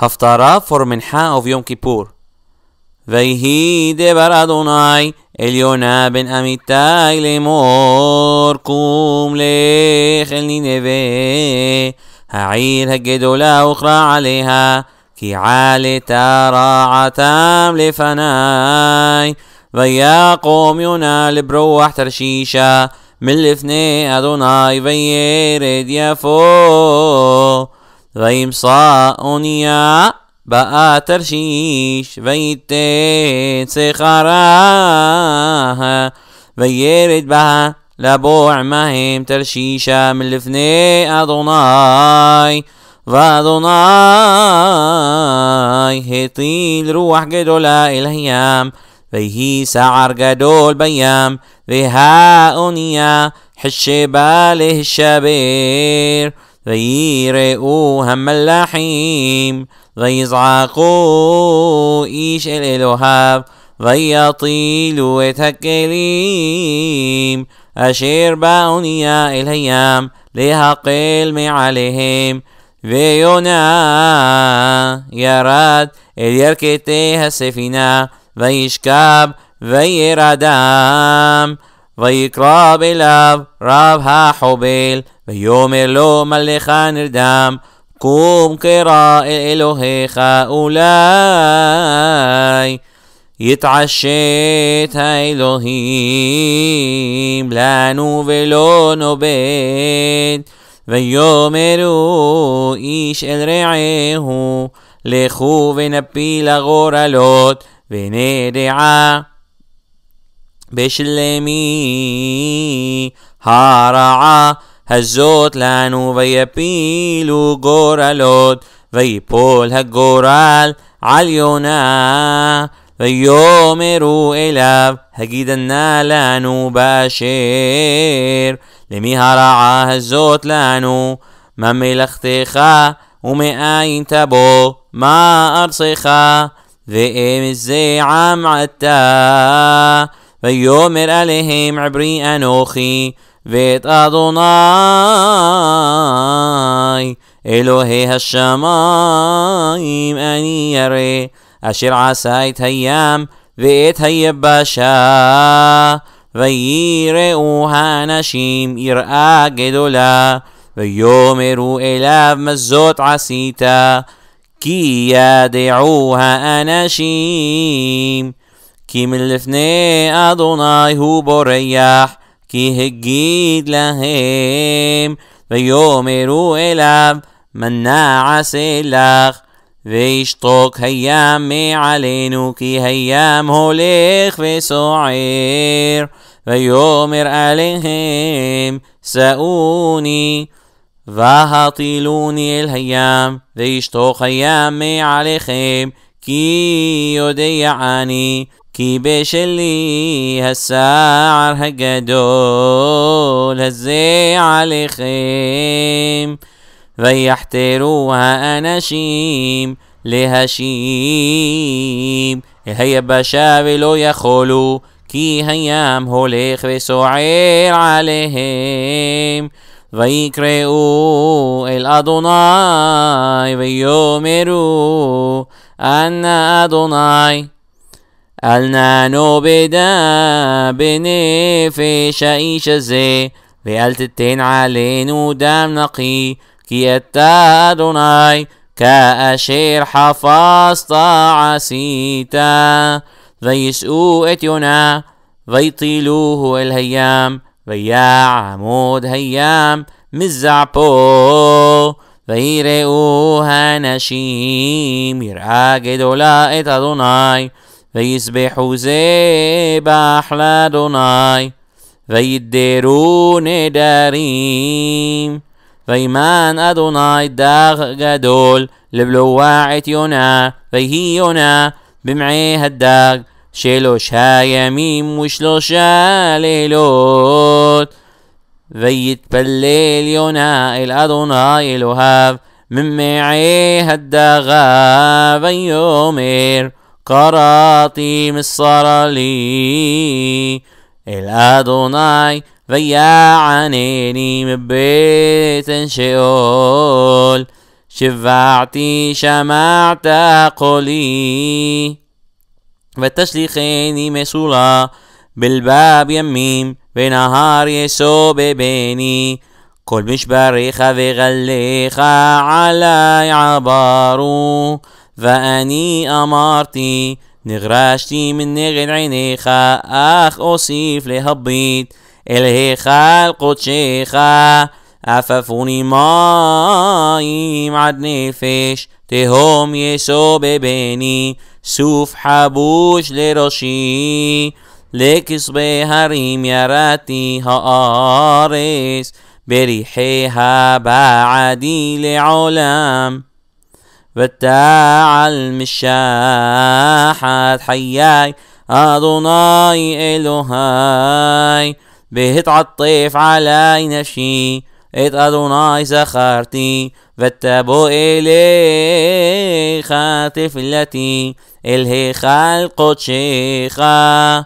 Haftarah for Minha of Yom Kippur. ויהי דבר אדוני אל יונה בן אמיתי לאמור קום לך אל נינווה העיר הגדולה הוכרע עליה כי עלתה רעתם לפניי ויקום יונה לברוח תרשישה מלפני אדוני וירד יפו غيم صا اونيا باء ترشيش ويتين سخراها ويرد بها لابوع مهم ترشيشا من لفني أدوناي وأدوناي هطيل روح قدولا الهيام ويهي سعر جدول بيام ويها أونيا حشي باله الشبير ויראו המלאכים, ויזעקו איש אל אלוהיו, ויטילו את הכלים אשר באונייה אל הים, להקל מעליהם. ויונה ירד אל ירכתי הספינה, וישכב וירדם, ויקרב אליו רב החובל, ויאמר לו מלאך נרדם, קום קרא אל אלוהיך אולי. יתעשת האלוהים לנו ולא נאבד, ויאמרו איש אל רעהו, לכו ונפיל הגורלות ונדע. בשלמי הרעה הזאת לנו ויפילו גורלות, ויפול הגורל על יונה, ויאמרו אליו, הגידנה לנו באשר, למי הרעה הזאת לנו? מה מלאכתך ומאין תבוא? מה ארצך? ואם זה עם עתה, ויאמר עליהם עברי אנוכי, ואת אדוני אלוהי השמיים אני ירא, אשר עשה את הים ואת היבשה, ויראו האנשים יראה גדולה, ויאמרו אליו מה זאת עשית, כי ידעו האנשים, כי מלפני אדוני הוא בורח. כי הגיד להם, ויאמרו אליו, מנה עשה לך, וישתוק הים מעלינו, כי הים הולך וסוער, ויאמר עליהם, שאוני, והטילוני אל הים, וישתוק הים מעליכם, כי יודע אני, كي بيش اللي هالساعر هقدول هزي علي خيم ريحت روها أنا شيم لهشيم هيا بشار لو يخلو كي هيام هوليخ وسعير عليهم ויקראו الأدوناي אדוני أن أدوناي النانو بدا بني في شايش زي وقالتتين علينو دام نقي كي دوناي كأشير حفظت عسيتا ويسقوا اتيونا ويطيلوه الهيام ويا عمود هيام مزعبو ويرئوها نشيم يرآ جدولا اتا دوناي ויסבחו זבח לאדוני, וידרו נדרים. וימן אדוני דח גדול לבלוע את יונה, ויהי יונה במעי הדג שלושה ימים ושלושה לילות. ויתפלל יונה אל אדוני אלוהיו ממעי הדגה, ויאמר قراطيم الصار لي الأدوناي ضيعانيني من بيت شئول شفعتي شمعت قولي فتشليخيني مسولا بالباب يميم بنهار يسو بيني كل مش بريخة وغليخة علي عبارو ואני אמרתי, נגרשתי מנגד עיניך, אך אוסיף להביט אל היכל קודשך. עפפוני מים עד נפש, תהום יסו בבני, סוף חבוש לראשי. לכסבי הרים ירדתי הארץ, בריחיה בעדי לעולם. بتاع المشاحات حياي أدوناي إلهاي به تعطف علي نفسي إت أدوناي سخرتي إلي خاتف التي إلهي خلق شيخا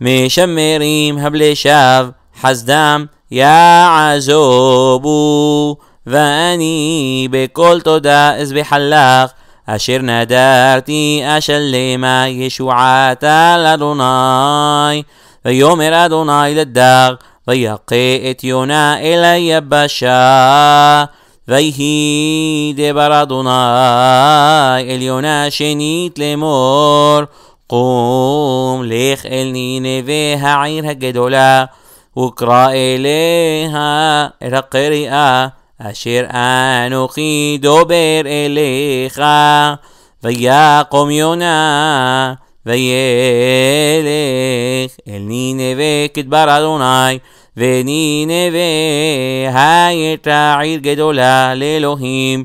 مشمريم هبل شاف حزدام يا عزوبو ואני בכל תודה אסביח לך, אשר נדרתי אשלמה ישועת על אדוני. ויאמר אדוני לדג, ויכה את יונה אל היבשה. ויהי דבר אדוני אל יונה שנית לאמור, قوم לך אל נינווה העיר הגדולה, וקרא אליה את הקריאה אשר אנוכי דובר אליך, ויקום יונה, וילך אל נינווה כדבר אדוני, ונינווה הייתה עיר גדולה לאלוהים,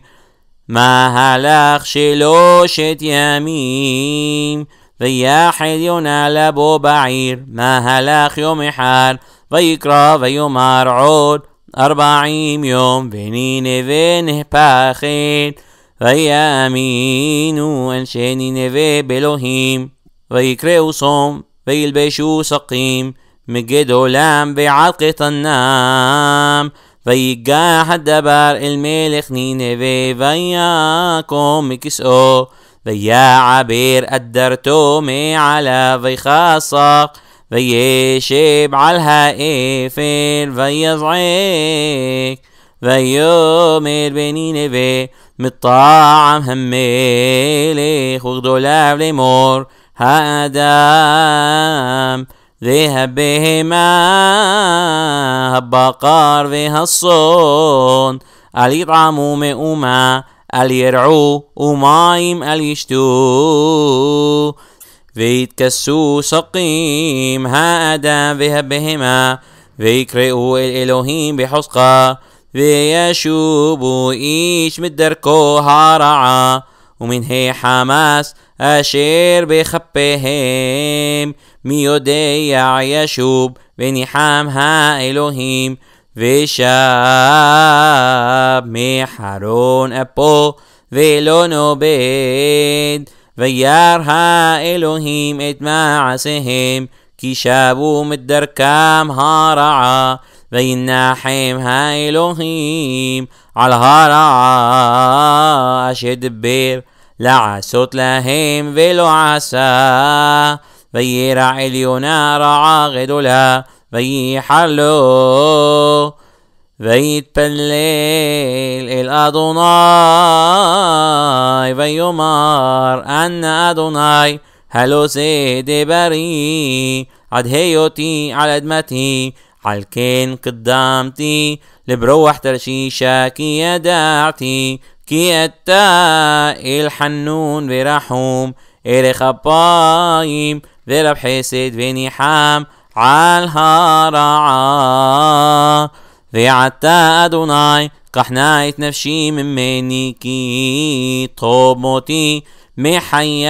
מהלך שלושת ימים, ויחד יונה לבוא בעיר, מהלך יום אחד, ויקרא ויאמר עוד أربعين يوم بنين بين باخين ويامينو أنشيني نبي بلوهيم ويكريو صوم ويلبشو سقيم مجدو لام بعلقة النام ويجا حد بار الملك في وياكم مكسو ويا عبير أدرتو مي على ويخاصق ويشيب على إيفل ويزعيك ويومير بني نبي مطاعم هميلي خوضو لاب لمور هادام ذهب بهما هبقار بها الصون ألي طعمو مئوما ألي يرعو ومايم ألي يشتو فيت كسو سقيم ها آدم ذهب بهما ويكرئوا الإلهيم بحسقة ويشوبوا إيش مدركو هارعة ومن هي حماس أشير بخبهم ميوديع يشوب ونحام ها إلهيم ويشاب محرون أبو ولونو بيد וירא אלוהים את מעשיהם, כי שבו מדרכם הרעה, וינחם האלוהים על הרעה אשר דבר לעשות להם ולא עשה. וירא עליונה רעה גדולה, וייחלו ويتبلل إلى أدوناي ويمر أن أدوناي هلو سيدي بري عد هيوتي على أدمتي على كين قدامتي لبروح ترشيشة كي داعتي كي أتا الحنون برحوم إلي خبايم ذرب حسد بني حام عالها رعاه ועתה אדוני, קחנה את נפשי ממני, כי טוב מותי מחיי.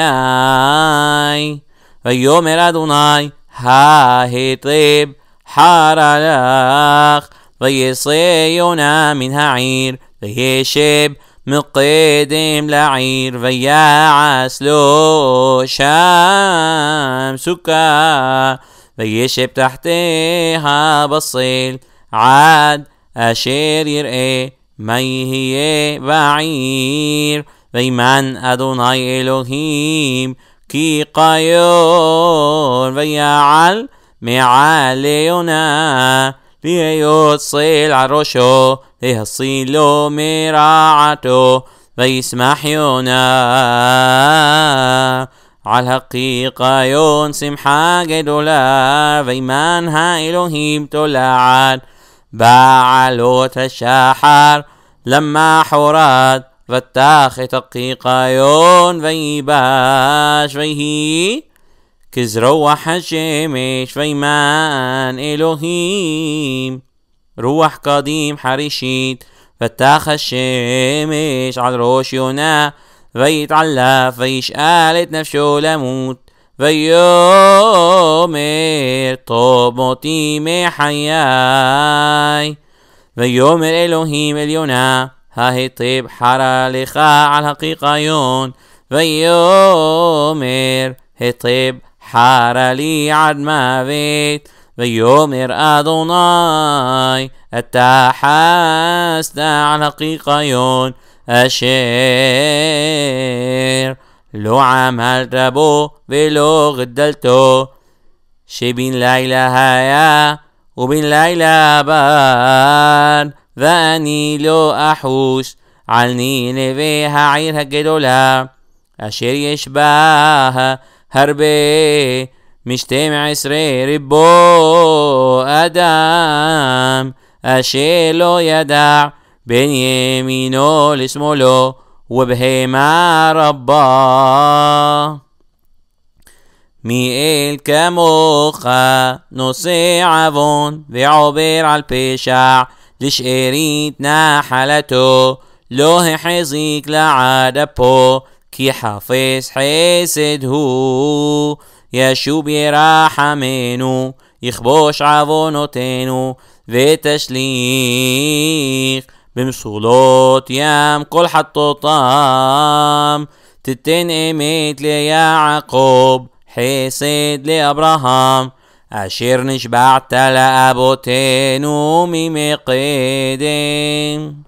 ויאמר אדוני, ההטרב חר הלך, ויסרה יונה מן העיר, וישב مقدم لعير ويعس له شام سكر ويشب تحتها بصيل عاد أشير يرئي مي هي بعير ويمن أدوناي إلوهيم كي قيور ويعل معاليونا ليوصل عرشو ليصيلو مراعتو ويسمح يونا على حقيقة يون سمحا جدولا ها إلهيم تلعن باع لوت الشاحر لما حراد فتاخ يون في باش فيه كزروا حشمش في مان إلهيم روح قديم حريشيت فتاخ الشمش على روش يونا فيتعلى فيش قالت نفسه لموت ויאמר טוב מותי מחיי. ויאמר אלוהים עליונה, ההיטב חרא לך על הקיקיון. ויאמר היטב חרא לי עד מוות. ויאמר אדוני, אתה חסת על הקיקיון אשר لو عام هل ربو ولو غدلتو شي بين ليلى هيا وبين ليلى بان فاني لو احوش عني نبيها عيرها جدولا اشير يشباها هربي مجتمع سري ربو ادم اشير لو يدع بين يمينو لسمولو وبهيما ربا ميئل كموخا نصي عفون بعبير على البشع ليش اريد نحلته لوه حزيك لعاده بو كي حافظ حسد هو يا شو بيرحمينو يخبوش عفونو تينو ותשליך بمشغولات يام كل طام تتين ايمت ليعقوب حسيد لأبراهام أشير نشبعت لأبوتين ومي مقدم